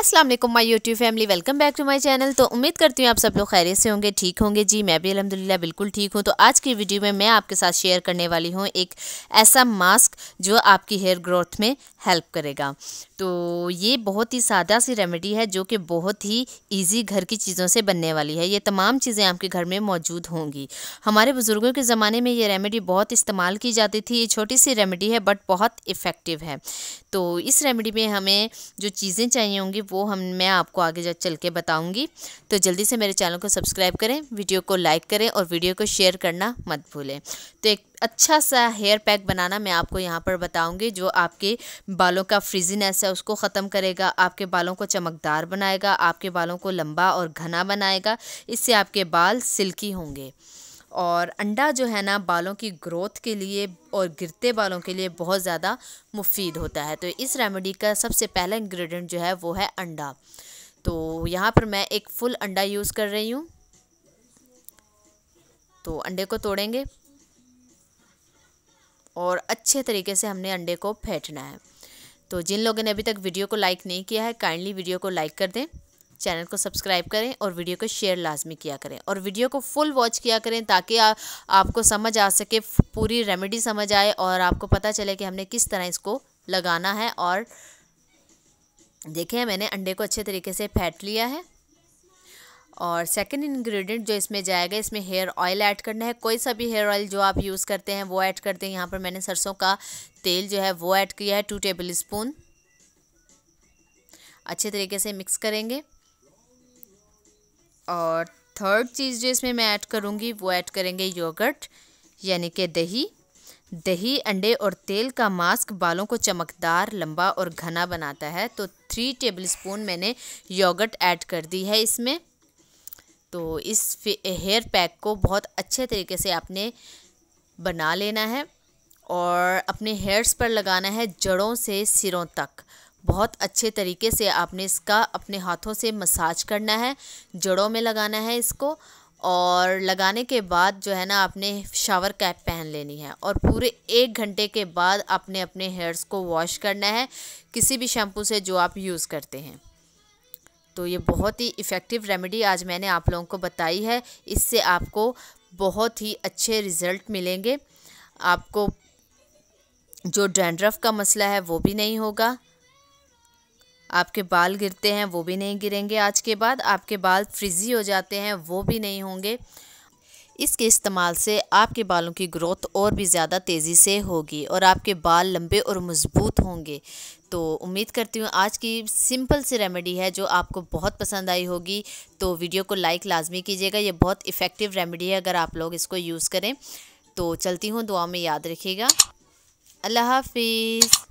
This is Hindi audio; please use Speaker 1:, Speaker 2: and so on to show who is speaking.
Speaker 1: अस्सलाम वालेकुम my YouTube family welcome back to my channel तो उम्मीद करती हूँ आप सब लोग खैरियत से होंगे ठीक होंगे जी मैं भी अलहमदिल्ला बिल्कुल ठीक हूँ तो आज की वीडियो में मैं आपके साथ शेयर करने वाली हूँ एक ऐसा मास्क जो आपकी हेयर ग्रोथ में हेल्प करेगा तो ये बहुत ही सादा सी रेमेडी है जो कि बहुत ही ईजी घर की चीज़ों से बनने वाली है ये तमाम चीज़ें आपके घर में मौजूद होंगी हमारे बुज़ुर्गों के ज़माने में ये रेमेडी बहुत इस्तेमाल की जाती थी ये छोटी सी रेमेडी है बट बहुत इफ़ेक्टिव है तो इस रेमेडी में हमें जो चीज़ें चाहिए होंगी वो हम मैं आपको आगे जा चल के बताऊँगी तो जल्दी से मेरे चैनल को सब्सक्राइब करें वीडियो को लाइक करें और वीडियो को शेयर करना मत भूलें तो एक अच्छा सा हेयर पैक बनाना मैं आपको यहाँ पर बताऊँगी जो आपके बालों का फ्रिजीनेस है उसको ख़त्म करेगा आपके बालों को चमकदार बनाएगा आपके बालों को लंबा और घना बनाएगा इससे आपके बाल सिल्की होंगे और अंडा जो है ना बालों की ग्रोथ के लिए और गिरते बालों के लिए बहुत ज़्यादा मुफीद होता है तो इस रेमेडी का सबसे पहला इंग्रेडिएंट जो है वो है अंडा तो यहाँ पर मैं एक फुल अंडा यूज़ कर रही हूँ तो अंडे को तोड़ेंगे और अच्छे तरीके से हमने अंडे को फेंटना है तो जिन लोगों ने अभी तक वीडियो को लाइक नहीं किया है काइंडली वीडियो को लाइक कर दें चैनल को सब्सक्राइब करें और वीडियो को शेयर लाजमी किया करें और वीडियो को फुल वॉच किया करें ताकि आ, आपको समझ आ सके पूरी रेमेडी समझ आए और आपको पता चले कि हमने किस तरह इसको लगाना है और देखें मैंने अंडे को अच्छे तरीके से फेंट लिया है और सेकंड इंग्रेडिएंट जो इसमें जाएगा इसमें हेयर ऑयल ऐड करना है कोई सा भी हेयर ऑयल जो आप यूज़ करते हैं वो ऐड करते हैं यहाँ पर मैंने सरसों का तेल जो है वो ऐड किया है टू टेबल स्पून अच्छे तरीके से मिक्स करेंगे और थर्ड चीज़ जो इसमें मैं ऐड करूँगी वो ऐड करेंगे योगर्ट यानी कि दही दही अंडे और तेल का मास्क बालों को चमकदार लंबा और घना बनाता है तो थ्री टेबलस्पून मैंने योगर्ट ऐड कर दी है इसमें तो इस हेयर पैक को बहुत अच्छे तरीके से आपने बना लेना है और अपने हेयर्स पर लगाना है जड़ों से सिरों तक बहुत अच्छे तरीके से आपने इसका अपने हाथों से मसाज करना है जड़ों में लगाना है इसको और लगाने के बाद जो है ना आपने शावर कैप पहन लेनी है और पूरे एक घंटे के बाद आपने अपने हेयर्स को वॉश करना है किसी भी शैम्पू से जो आप यूज़ करते हैं तो ये बहुत ही इफ़ेक्टिव रेमेडी आज मैंने आप लोगों को बताई है इससे आपको बहुत ही अच्छे रिज़ल्ट मिलेंगे आपको जो डैंड्रफ का मसला है वो भी नहीं होगा आपके बाल गिरते हैं वो भी नहीं गिरेंगे आज के बाद आपके बाल फ्रिजी हो जाते हैं वो भी नहीं होंगे इसके इस्तेमाल से आपके बालों की ग्रोथ और भी ज़्यादा तेज़ी से होगी और आपके बाल लंबे और मज़बूत होंगे तो उम्मीद करती हूँ आज की सिंपल सी रेमेडी है जो आपको बहुत पसंद आई होगी तो वीडियो को लाइक लाजमी कीजिएगा ये बहुत इफ़ेक्टिव रेमेडी है अगर आप लोग इसको यूज़ करें तो चलती हूँ दुआ में याद रखिएगा अल्लाह हाफिज़